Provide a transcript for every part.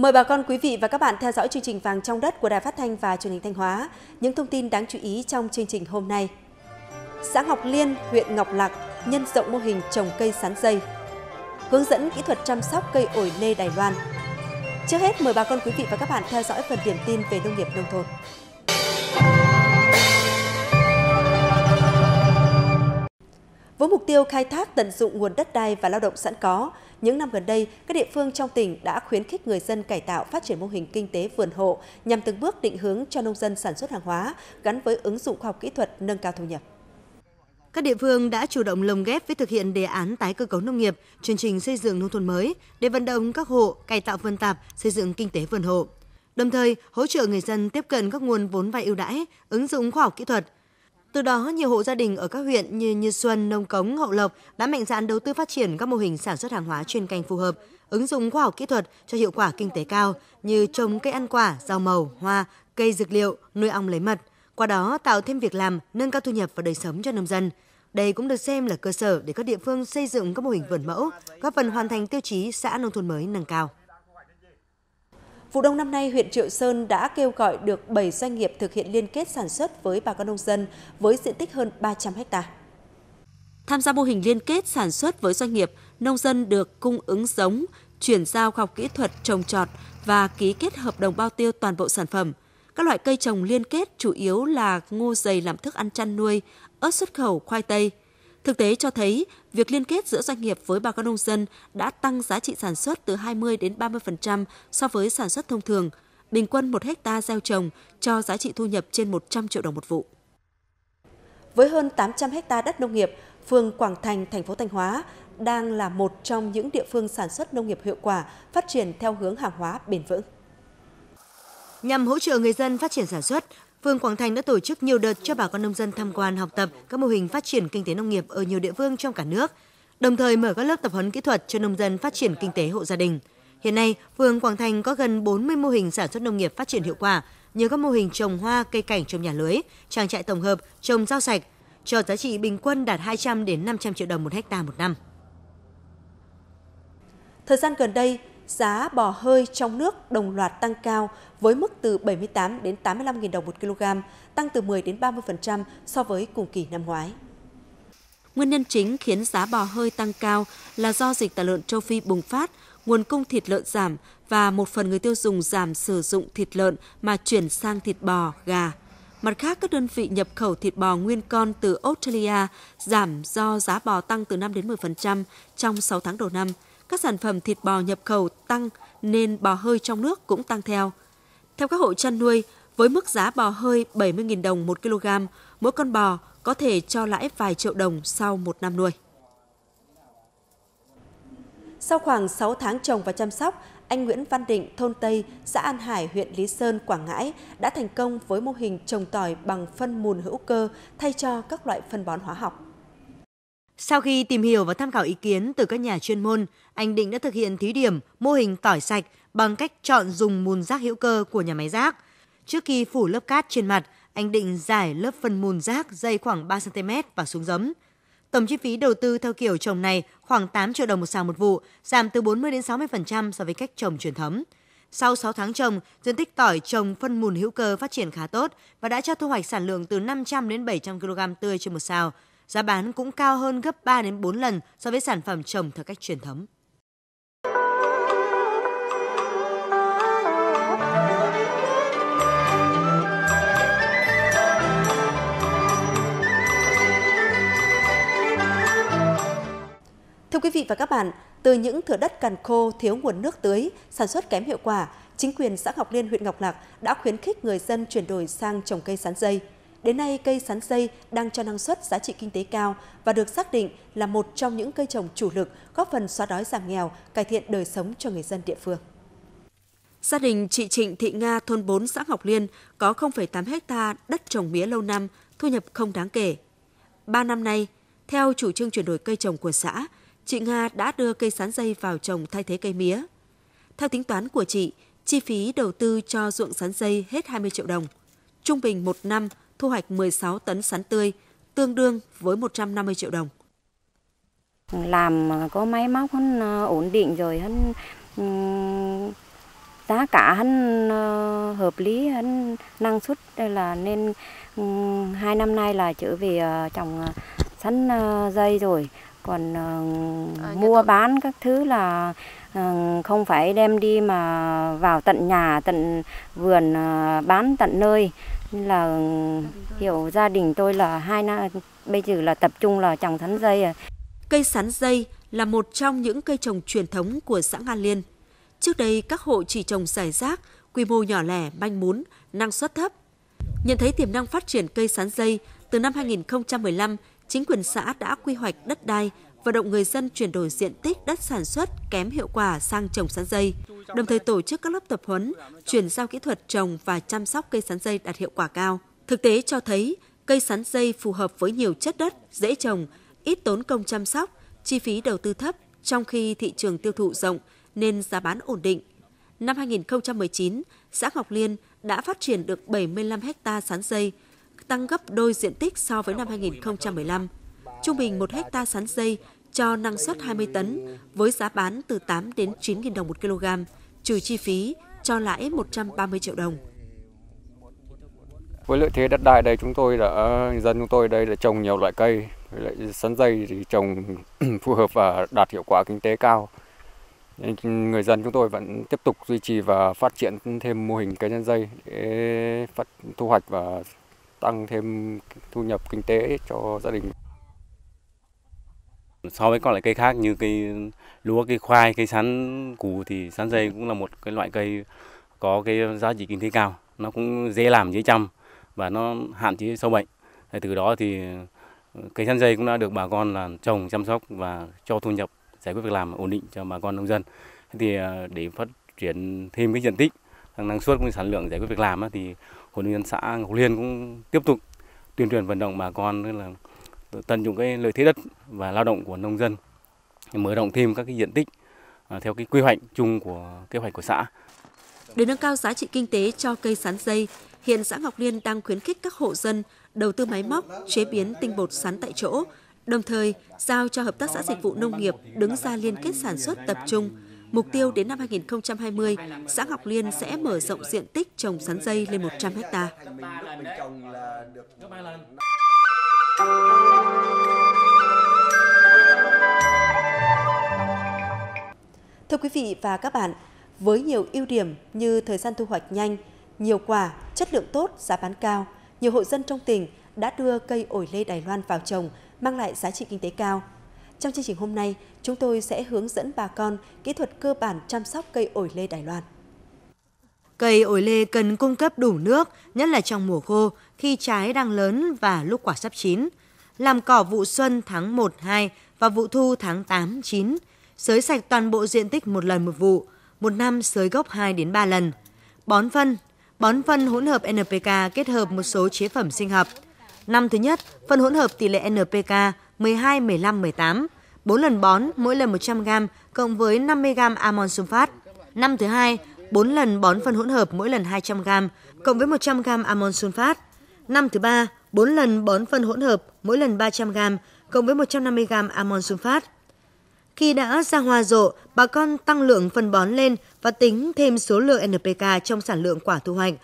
Mời bà con quý vị và các bạn theo dõi chương trình Vàng trong đất của Đài Phát thanh và Truyền hình Thanh Hóa. Những thông tin đáng chú ý trong chương trình hôm nay. Xã Ngọc Liên, huyện Ngọc Lạc nhân rộng mô hình trồng cây sắn dây. Hướng dẫn kỹ thuật chăm sóc cây ổi lê Đài Loan. Trước hết mời bà con quý vị và các bạn theo dõi phần điểm tin về nông nghiệp nông thôn. Với mục tiêu khai thác tận dụng nguồn đất đai và lao động sẵn có, những năm gần đây, các địa phương trong tỉnh đã khuyến khích người dân cải tạo phát triển mô hình kinh tế vườn hộ nhằm từng bước định hướng cho nông dân sản xuất hàng hóa gắn với ứng dụng khoa học kỹ thuật nâng cao thu nhập. Các địa phương đã chủ động lồng ghép với thực hiện đề án tái cơ cấu nông nghiệp, chương trình xây dựng nông thôn mới để vận động các hộ cải tạo vườn tạp, xây dựng kinh tế vườn hộ. Đồng thời, hỗ trợ người dân tiếp cận các nguồn vốn vay ưu đãi, ứng dụng khoa học kỹ thuật, từ đó, nhiều hộ gia đình ở các huyện như Như Xuân, Nông Cống, Hậu Lộc đã mạnh dạn đầu tư phát triển các mô hình sản xuất hàng hóa chuyên canh phù hợp, ứng dụng khoa học kỹ thuật cho hiệu quả kinh tế cao như trồng cây ăn quả, rau màu, hoa, cây dược liệu, nuôi ong lấy mật, qua đó tạo thêm việc làm, nâng cao thu nhập và đời sống cho nông dân. Đây cũng được xem là cơ sở để các địa phương xây dựng các mô hình vườn mẫu, góp phần hoàn thành tiêu chí xã nông thôn mới nâng cao. Vụ đông năm nay, huyện Triệu Sơn đã kêu gọi được 7 doanh nghiệp thực hiện liên kết sản xuất với bà con nông dân với diện tích hơn 300 ha. Tham gia mô hình liên kết sản xuất với doanh nghiệp, nông dân được cung ứng giống, chuyển giao khoa học kỹ thuật trồng trọt và ký kết hợp đồng bao tiêu toàn bộ sản phẩm. Các loại cây trồng liên kết chủ yếu là ngô dày làm thức ăn chăn nuôi, ớt xuất khẩu, khoai tây, Thực tế cho thấy, việc liên kết giữa doanh nghiệp với bà con nông dân đã tăng giá trị sản xuất từ 20 đến 30% so với sản xuất thông thường. Bình quân 1 hecta gieo trồng cho giá trị thu nhập trên 100 triệu đồng một vụ. Với hơn 800 hecta đất nông nghiệp, phường Quảng Thành, thành phố Thanh Hóa đang là một trong những địa phương sản xuất nông nghiệp hiệu quả, phát triển theo hướng hàng hóa bền vững. Nhằm hỗ trợ người dân phát triển sản xuất, Phường Quảng Thành đã tổ chức nhiều đợt cho bà con nông dân tham quan học tập các mô hình phát triển kinh tế nông nghiệp ở nhiều địa phương trong cả nước, đồng thời mở các lớp tập huấn kỹ thuật cho nông dân phát triển kinh tế hộ gia đình. Hiện nay, phường Quảng Thành có gần 40 mô hình sản xuất nông nghiệp phát triển hiệu quả, như các mô hình trồng hoa, cây cảnh trong nhà lưới, trang trại tổng hợp, trồng rau sạch, cho giá trị bình quân đạt 200 đến 500 triệu đồng một hecta một năm. Thời gian gần đây, giá bò hơi trong nước đồng loạt tăng cao với mức từ 78 đến 85.000 đồng một kg, tăng từ 10 đến 30% so với cùng kỳ năm ngoái. Nguyên nhân chính khiến giá bò hơi tăng cao là do dịch tả lợn châu Phi bùng phát, nguồn cung thịt lợn giảm và một phần người tiêu dùng giảm sử dụng thịt lợn mà chuyển sang thịt bò, gà. Mặt khác, các đơn vị nhập khẩu thịt bò nguyên con từ Australia giảm do giá bò tăng từ 5 đến 10% trong 6 tháng đầu năm – các sản phẩm thịt bò nhập khẩu tăng nên bò hơi trong nước cũng tăng theo. Theo các hộ chăn nuôi, với mức giá bò hơi 70.000 đồng 1 kg, mỗi con bò có thể cho lãi vài triệu đồng sau một năm nuôi. Sau khoảng 6 tháng trồng và chăm sóc, anh Nguyễn Văn Định, thôn Tây, xã An Hải, huyện Lý Sơn, Quảng Ngãi đã thành công với mô hình trồng tỏi bằng phân mùn hữu cơ thay cho các loại phân bón hóa học. Sau khi tìm hiểu và tham khảo ý kiến từ các nhà chuyên môn, anh Định đã thực hiện thí điểm mô hình tỏi sạch bằng cách chọn dùng mùn rác hữu cơ của nhà máy rác. Trước khi phủ lớp cát trên mặt, anh Định giải lớp phân mùn rác dày khoảng 3 cm và xuống giấm. Tổng chi phí đầu tư theo kiểu trồng này khoảng 8 triệu đồng một sào một vụ, giảm từ 40 đến 60% so với cách trồng truyền thống. Sau 6 tháng trồng, diện tích tỏi trồng phân mùn hữu cơ phát triển khá tốt và đã cho thu hoạch sản lượng từ 500 đến 700 kg tươi trên một sào, giá bán cũng cao hơn gấp 3 đến 4 lần so với sản phẩm trồng theo cách truyền thống. Thưa quý vị và các bạn, từ những thửa đất cằn khô, thiếu nguồn nước tưới, sản xuất kém hiệu quả, chính quyền xã Ngọc Liên huyện Ngọc Lặc đã khuyến khích người dân chuyển đổi sang trồng cây sắn dây. Đến nay, cây sắn dây đang cho năng suất giá trị kinh tế cao và được xác định là một trong những cây trồng chủ lực góp phần xóa đói giảm nghèo, cải thiện đời sống cho người dân địa phương. Gia đình chị Trịnh Thị Nga, thôn 4 xã Ngọc Liên, có 0,8 hecta đất trồng mía lâu năm, thu nhập không đáng kể. Ba năm nay, theo chủ trương chuyển đổi cây trồng của xã, chị Nga đã đưa cây sắn dây vào trồng thay thế cây mía. Theo tính toán của chị, chi phí đầu tư cho ruộng sắn dây hết 20 triệu đồng. Trung bình một năm, thu hoạch 16 tấn sắn tươi, tương đương với 150 triệu đồng. Làm à, có máy móc hắn à, ổn định rồi, hắn ừ, giá cả hắn à, hợp lý, hắn năng suất là nên ừ, hai năm nay là trở về trồng sắn dây rồi còn à, dạ mua vâng. bán các thứ là không phải đem đi mà vào tận nhà tận vườn bán tận nơi là hiểu gia đình tôi là hai năm bây giờ là tập trung là trồng sắn dây à. Cây sắn dây là một trong những cây trồng truyền thống của xã Nga Liên. Trước đây các hộ chỉ trồng rải rác, quy mô nhỏ lẻ, manh mún, năng suất thấp. Nhận thấy tiềm năng phát triển cây sắn dây, từ năm 2015, chính quyền xã đã quy hoạch đất đai vận động người dân chuyển đổi diện tích đất sản xuất kém hiệu quả sang trồng sắn dây đồng thời tổ chức các lớp tập huấn, chuyển giao kỹ thuật trồng và chăm sóc cây sắn dây đạt hiệu quả cao. Thực tế cho thấy, cây sắn dây phù hợp với nhiều chất đất, dễ trồng, ít tốn công chăm sóc, chi phí đầu tư thấp, trong khi thị trường tiêu thụ rộng nên giá bán ổn định. Năm 2019, xã Ngọc Liên đã phát triển được 75 ha sắn dây, tăng gấp đôi diện tích so với năm 2015. Trung bình một hecta sắn dây cho năng suất 20 tấn với giá bán từ 8 đến 9.000 đồng một kg, trừ chi phí cho lãi 130 triệu đồng. Với lợi thế đất đai đây chúng tôi đã dân chúng tôi đây là trồng nhiều loại cây, với lại sắn dây thì trồng phù hợp và đạt hiệu quả kinh tế cao. Nên người dân chúng tôi vẫn tiếp tục duy trì và phát triển thêm mô hình cây nhân dây để phát thu hoạch và tăng thêm thu nhập kinh tế cho gia đình. So với các loại cây khác như cây lúa, cây khoai, cây sắn củ thì sắn dây cũng là một cái loại cây có cái giá trị kinh tế cao, nó cũng dễ làm, dễ chăm và nó hạn chế sâu bệnh. Thì từ đó thì ờ, cây sắn dây cũng đã được bà con là trồng chăm sóc và cho thu nhập giải quyết việc làm ổn định cho bà con nông dân. Thì ờ, để phát triển thêm cái diện tích năng suất cũng như sản lượng giải quyết việc làm thì hội nông dân xã Ngọc Liên cũng tiếp tục tuyên truyền vận động bà con là tận dụng cái lợi thế đất và lao động của nông dân mở rộng thêm các cái diện tích à, theo cái quy hoạch chung của kế hoạch của xã. Để nâng cao giá trị kinh tế cho cây sắn dây, hiện xã Ngọc Liên đang khuyến khích các hộ dân đầu tư máy móc chế biến tinh bột sắn tại chỗ, đồng thời giao cho hợp tác xã dịch vụ nông nghiệp đứng ra liên kết sản xuất tập trung. Mục tiêu đến năm 2020, xã Ngọc Liên sẽ mở rộng diện tích trồng sắn dây lên 100 hectare. Thưa quý vị và các bạn, với nhiều ưu điểm như thời gian thu hoạch nhanh, nhiều quả, chất lượng tốt, giá bán cao, nhiều hộ dân trong tỉnh đã đưa cây ổi lê Đài Loan vào trồng, mang lại giá trị kinh tế cao. Trong chương trình hôm nay, chúng tôi sẽ hướng dẫn bà con kỹ thuật cơ bản chăm sóc cây ổi lê Đài Loan. Cây ổi lê cần cung cấp đủ nước, nhất là trong mùa khô, khi trái đang lớn và lúc quả sắp chín. Làm cỏ vụ xuân tháng 1-2 và vụ thu tháng 8-9. Sới sạch toàn bộ diện tích một lần một vụ, một năm sới gốc 2 đến 3 lần. Bón phân, bón phân hỗn hợp NPK kết hợp một số chế phẩm sinh học. Năm thứ nhất, phân hỗn hợp tỷ lệ NPK 12, 15, 18, 4 lần bón mỗi lần 100 g cộng với 50 g amon sulfat. Năm thứ hai, 4 lần bón phân hỗn hợp mỗi lần 200 g, cộng với 100 g amon sulfat. Năm thứ ba, 4 lần bón phân hỗn hợp mỗi lần 300 g, cộng với 150 g amon sulfat. Khi đã ra hoa rộ, bà con tăng lượng phân bón lên và tính thêm số lượng NPK trong sản lượng quả thu hoạch.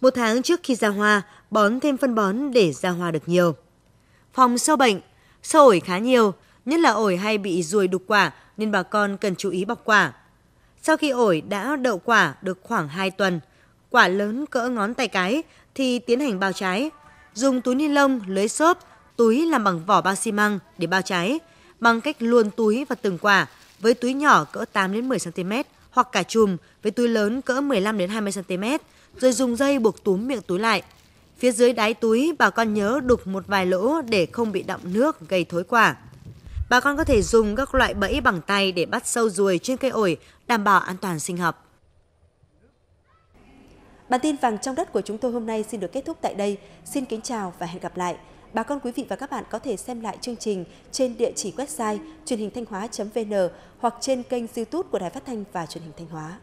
Một tháng trước khi ra hoa, bón thêm phân bón để ra hoa được nhiều. Phòng sâu bệnh, sâu ổi khá nhiều, nhất là ổi hay bị ruồi đục quả nên bà con cần chú ý bọc quả. Sau khi ổi đã đậu quả được khoảng 2 tuần, quả lớn cỡ ngón tay cái thì tiến hành bao trái. Dùng túi ni lông, lưới xốp, túi làm bằng vỏ bao xi măng để bao trái bằng cách luồn túi vào từng quả với túi nhỏ cỡ 8 đến 10 cm hoặc cả chùm với túi lớn cỡ 15 đến 20 cm rồi dùng dây buộc túm miệng túi lại. Phía dưới đáy túi bà con nhớ đục một vài lỗ để không bị đọng nước gây thối quả. Bà con có thể dùng các loại bẫy bằng tay để bắt sâu ruồi trên cây ổi, đảm bảo an toàn sinh học. Bản tin vàng trong đất của chúng tôi hôm nay xin được kết thúc tại đây. Xin kính chào và hẹn gặp lại. Bà con quý vị và các bạn có thể xem lại chương trình trên địa chỉ website truyền hình thanh hóa.vn hoặc trên kênh YouTube của Đài Phát thanh và Truyền hình Thanh Hóa.